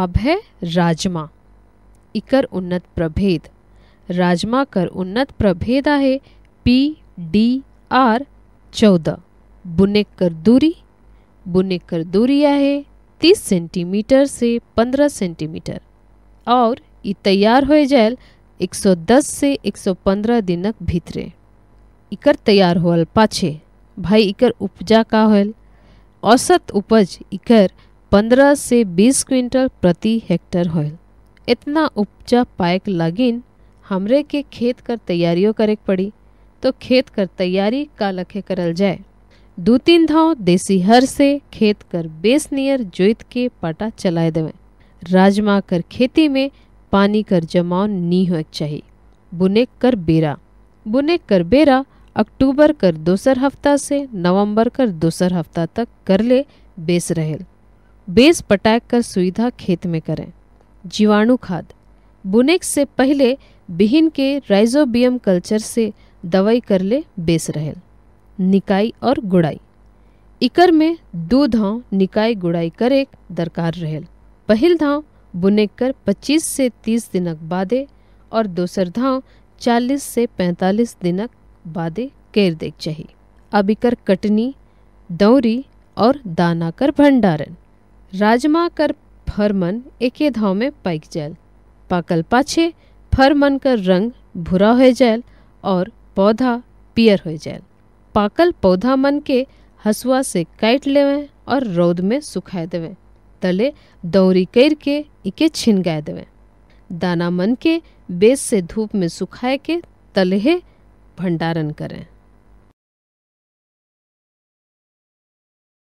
अब है राजमा इकर उन्नत प्रभेद राजमा कर उन्नत प्रभेद आहे पी डी आर चौदह बुने कर दूरी बुने कर दूरी आहे तीस सेंटीमीटर से पंद्रह सेंटीमीटर और ये तैयार हो जाए 110 से 115 दिनक भीतरे इकर तैयार होल पाछे भाई इकर उपजा का होल औसत उपज इकर पंद्रह से बीस क्विंटल प्रति हेक्टर हो इतना उपजा पाएक लागिन हमरे के खेत कर तैयारियों करे पड़ी तो खेत कर तैयारी का लखे करल जाए दो तीन धाव देसी हर से खेत कर बेस नियर जोत के पाटा चलाए देवें राजमा कर खेती में पानी कर जमाव नी हो चाहिए बुने कर बेरा बुने कर बेरा अक्टूबर कर दूसर हफ्ता से नवंबर कर दूसर हफ्ता तक कर ले बेस रहेल बेस पटाक कर सुविधा खेत में करें जीवाणु खाद बुनेक से पहले बिहिन के राइजोबियम कल्चर से दवाई कर ले बेस रहे निकाई और गुड़ाई इकर में दो धाव निकाय गुड़ाई करे दरकार रहे पहल धाव बुने कर 25 से 30 दिनक बादे और दूसर धाव 40 से 45 दिनक बादे केर देख चाहिए अब इकर कटनी दौरी और दाना कर भंडारण राजमा कर फरमन एके धाव में पक जायल पाकल पाछे फरमन कर रंग भूरा हो जायल और पौधा पियर हो जायल पाकल पौधा मन के हसुआ से काट लेवें और रौद में सुखा देवें तले दौरी कर के इके छिनगा देवें दाना मन के बेस से धूप में सुखाए के तलहे भंडारण करें